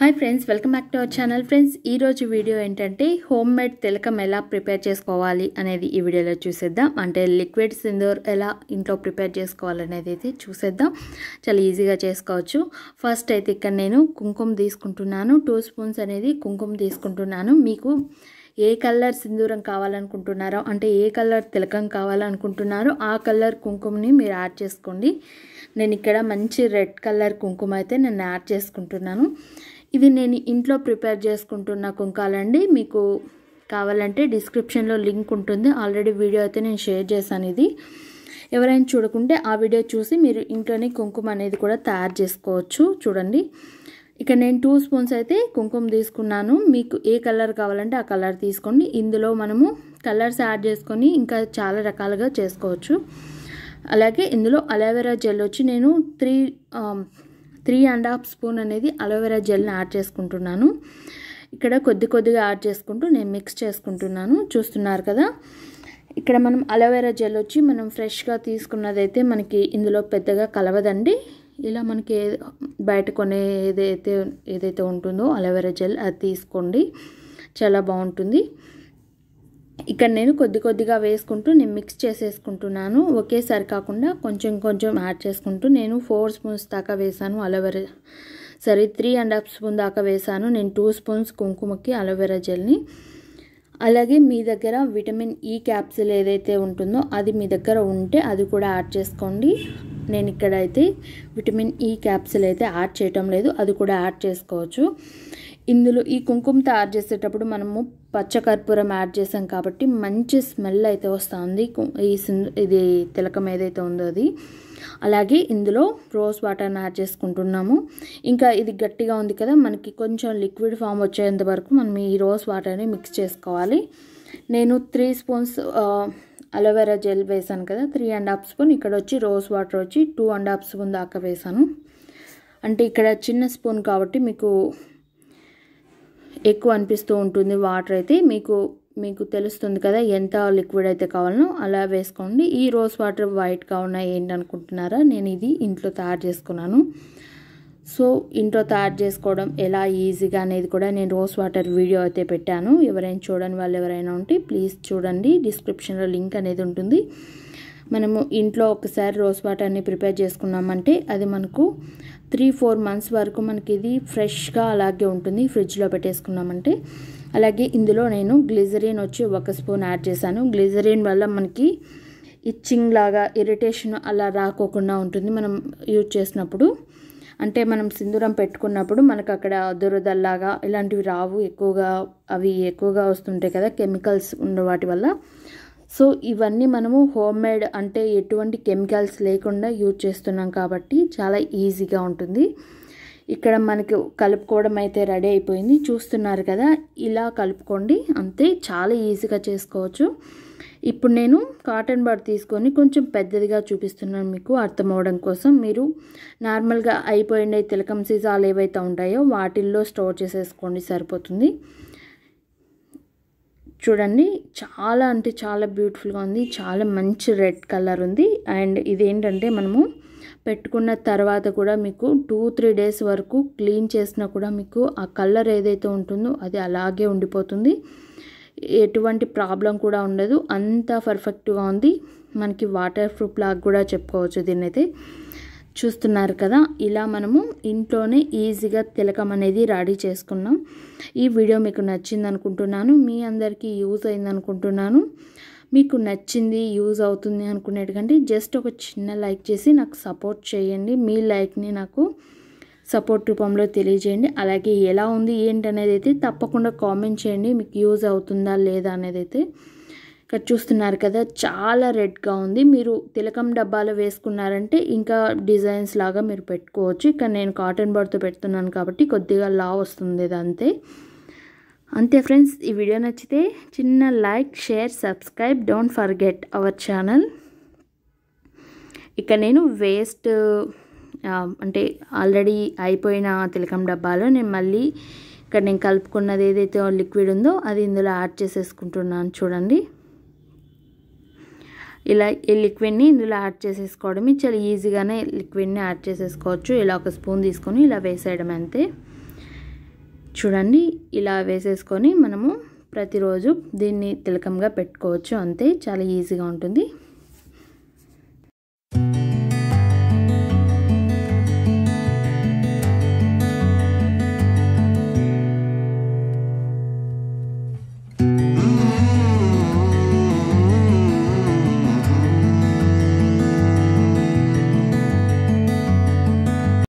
hi friends welcome back to our channel friends ఈరోజు video ఏంటంటే home made తిలకం ఎలా ప్రిపేర్ చేసుకోవాలి అనేది ఈ వీడియోలో చూసేద్దాం అంటే లిక్విడ్ సింధూర్ ఎలా ఇంట్లో ప్రిపేర్ చేసుకోవాలనేది అయితే చూసేద్దాం చాలా ఈజీగా చేసుకోవచ్చు ఫస్ట్ అయితే ఇక్కడ నేను కుంకుమ తీసుకుంటున్నాను టూ స్పూన్స్ అనేది కుంకుమ తీసుకుంటున్నాను మీకు ఏ కలర్ సింధూరం కావాలనుకుంటున్నారో అంటే ఏ కలర్ తిలకం కావాలనుకుంటున్నారో ఆ కలర్ కుంకుమని మీరు యాడ్ చేసుకోండి నేను ఇక్కడ మంచి రెడ్ కలర్ కుంకుమ అయితే నేను యాడ్ చేసుకుంటున్నాను ఇది నేను ఇంట్లో ప్రిపేర్ చేసుకుంటున్న కుంకాలండి మీకు కావాలంటే డిస్క్రిప్షన్లో లింక్ ఉంటుంది ఆల్రెడీ వీడియో అయితే నేను షేర్ చేశాను ఇది ఎవరైనా చూడకుంటే ఆ వీడియో చూసి మీరు ఇంట్లోనే కుంకుమ అనేది కూడా తయారు చేసుకోవచ్చు చూడండి ఇక నేను టూ స్పూన్స్ అయితే కుంకుమ తీసుకున్నాను మీకు ఏ కలర్ కావాలంటే ఆ కలర్ తీసుకోండి ఇందులో మనము కలర్స్ యాడ్ చేసుకొని ఇంకా చాలా రకాలుగా చేసుకోవచ్చు అలాగే ఇందులో అలోవెరా జెల్ వచ్చి నేను three three and half spoon అనేది అలోవెరా జెల్ని యాడ్ చేసుకుంటున్నాను ఇక్కడ కొద్ది కొద్దిగా యాడ్ చేసుకుంటూ నేను మిక్స్ చేసుకుంటున్నాను చూస్తున్నారు కదా ఇక్కడ మనం అలోవెరా జెల్ వచ్చి మనం ఫ్రెష్గా తీసుకున్నదైతే మనకి ఇందులో పెద్దగా కలవదండి ఇలా మనకి బయట కొనే ఏదైతే ఏదైతే ఉంటుందో అలోవెరా జెల్ అది తీసుకోండి చాలా బాగుంటుంది ఇక్కడ నేను కొద్ది కొద్దిగా వేసుకుంటూ నేను మిక్స్ చేసేసుకుంటున్నాను ఒకేసారి కాకుండా కొంచెం కొంచెం యాడ్ చేసుకుంటూ నేను ఫోర్ స్పూన్స్ దాకా వేసాను అలోవెరా సరే త్రీ అండ్ హాఫ్ స్పూన్ దాకా వేసాను నేను టూ స్పూన్స్ కుంకుమకి అలోవెరా జెల్ని అలాగే మీ దగ్గర విటమిన్ ఈ క్యాప్సిల్ ఏదైతే ఉంటుందో అది మీ దగ్గర ఉంటే అది కూడా యాడ్ చేసుకోండి నేను ఇక్కడైతే విటమిన్ ఈ క్యాప్సిల్ అయితే యాడ్ చేయటం లేదు అది కూడా యాడ్ చేసుకోవచ్చు ఇందులో ఈ కుంకుమతో యాడ్ చేసేటప్పుడు మనము పచ్చకర్పూరం యాడ్ చేసాం కాబట్టి మంచి స్మెల్ అయితే వస్తుంది ఈ ఇది తిలకం ఏదైతే ఉందో అది అలాగే ఇందులో రోజ్ వాటర్ని యాడ్ చేసుకుంటున్నాము ఇంకా ఇది గట్టిగా ఉంది కదా మనకి కొంచెం లిక్విడ్ ఫామ్ వచ్చేంత వరకు మనం ఈ రోజ్ వాటర్ని మిక్స్ చేసుకోవాలి నేను త్రీ స్పూన్స్ అలోవెరా జెల్ వేసాను కదా త్రీ అండ్ హాఫ్ స్పూన్ ఇక్కడ వచ్చి రోజ్ వాటర్ వచ్చి టూ అండ్ హాఫ్ స్పూన్ దాకా వేసాను అంటే ఇక్కడ చిన్న స్పూన్ కాబట్టి మీకు ఎక్కువ అనిపిస్తూ ఉంటుంది వాటర్ అయితే మీకు మీకు తెలుస్తుంది కదా ఎంత లిక్విడ్ అయితే కావాలనో అలా వేసుకోండి ఈ రోజ్ వాటర్ వైట్గా ఉన్నాయి ఏంటనుకుంటున్నారా నేను ఇది ఇంట్లో తయారు చేసుకున్నాను సో ఇంట్లో తయారు చేసుకోవడం ఎలా ఈజీగా అనేది కూడా నేను రోజ్ వాటర్ వీడియో అయితే పెట్టాను ఎవరైనా చూడని వాళ్ళు ఎవరైనా ఉంటే ప్లీజ్ చూడండి డిస్క్రిప్షన్లో లింక్ అనేది ఉంటుంది మనము ఇంట్లో ఒకసారి రోజ్ వాటర్ని ప్రిపేర్ చేసుకున్నామంటే అది మనకు త్రీ ఫోర్ మంత్స్ వరకు మనకి ఇది ఫ్రెష్గా అలాగే ఉంటుంది ఫ్రిడ్జ్లో పెట్టేసుకున్నామంటే అలాగే ఇందులో నేను గ్లిజరీన్ వచ్చి ఒక స్పూన్ యాడ్ చేశాను గ్లిజరీన్ వల్ల మనకి ఇచ్చింగ్ లాగా ఇరిటేషన్ అలా రాకోకుండా ఉంటుంది మనం యూజ్ చేసినప్పుడు అంటే మనం సింధూరం పెట్టుకున్నప్పుడు మనకు అక్కడ దురదల్లాగా ఇలాంటివి రావు ఎక్కువగా అవి ఎక్కువగా వస్తుంటాయి కదా కెమికల్స్ ఉన్న వాటి వల్ల సో ఇవన్నీ మనము హోమ్ మేడ్ అంటే ఎటువంటి కెమికల్స్ లేకుండా యూజ్ చేస్తున్నాం కాబట్టి చాలా ఈజీగా ఉంటుంది ఇక్కడ మనకి కలుపుకోవడం అయితే రెడీ అయిపోయింది చూస్తున్నారు కదా ఇలా కలుపుకోండి అంతే చాలా ఈజీగా చేసుకోవచ్చు ఇప్పుడు నేను కాటన్ బడ్ తీసుకొని కొంచెం పెద్దదిగా చూపిస్తున్నాను మీకు అర్థం అవడం కోసం మీరు నార్మల్గా అయిపోయిన తిలకం సీజాలు ఏవైతే ఉంటాయో వాటిల్లో స్టోర్ చేసేసుకోండి సరిపోతుంది చూడండి చాలా అంటే చాలా బ్యూటిఫుల్గా ఉంది చాలా మంచి రెడ్ కలర్ ఉంది అండ్ ఇదేంటంటే మనము పెట్టుకున్న తర్వాత కూడా మీకు టూ త్రీ డేస్ వరకు క్లీన్ చేసినా కూడా మీకు ఆ కలర్ ఏదైతే ఉంటుందో అది అలాగే ఉండిపోతుంది ఎటువంటి ప్రాబ్లం కూడా ఉండదు అంత పర్ఫెక్ట్గా ఉంది మనకి వాటర్ ప్రూఫ్ లాగా కూడా చెప్పుకోవచ్చు దీన్నైతే చూస్తున్నారు కదా ఇలా మనము ఇంట్లోనే ఈజీగా తిలకం అనేది రెడీ చేసుకున్నాం ఈ వీడియో మీకు నచ్చింది అనుకుంటున్నాను మీ అందరికీ యూజ్ అయింది అనుకుంటున్నాను మీకు నచ్చింది యూజ్ అవుతుంది అనుకునేటకంటే జస్ట్ ఒక చిన్న లైక్ చేసి నాకు సపోర్ట్ చేయండి మీ లైక్ని నాకు సపోర్ట్ రూపంలో తెలియజేయండి అలాగే ఎలా ఉంది ఏంటి అనేది అయితే తప్పకుండా కామెంట్ చేయండి మీకు యూజ్ అవుతుందా లేదా అనేది అయితే ఇక్కడ చూస్తున్నారు కదా చాలా రెడ్గా ఉంది మీరు తిలకం డబ్బాలో వేసుకున్నారంటే ఇంకా డిజైన్స్ లాగా మీరు పెట్టుకోవచ్చు ఇక్కడ నేను కాటన్ బర్డ్తో పెడుతున్నాను కాబట్టి కొద్దిగా లా వస్తుంది ఇదంతే అంతే ఫ్రెండ్స్ ఈ వీడియో నచ్చితే చిన్న like share subscribe don't forget our channel ఇక్కడ నేను వేస్ట్ అంటే ఆల్రెడీ అయిపోయిన తిలకం డబ్బాలో నేను మళ్ళీ ఇక్కడ నేను కలుపుకున్నది ఏదైతే లిక్విడ్ ఉందో అది ఇందులో యాడ్ చేసేసుకుంటున్నాను చూడండి ఇలా ఈ లిక్విడ్ని ఇందులో యాడ్ చేసేసుకోవడం చాలా ఈజీగానే లిక్విడ్ని యాడ్ చేసేసుకోవచ్చు ఇలా ఒక స్పూన్ తీసుకొని ఇలా వేసేయడం అంతే చూడండి ఇలా వేసేసుకొని మనము ప్రతిరోజు దీన్ని తిలకంగా పెట్టుకోవచ్చు అంతే చాలా ఈజీగా ఉంటుంది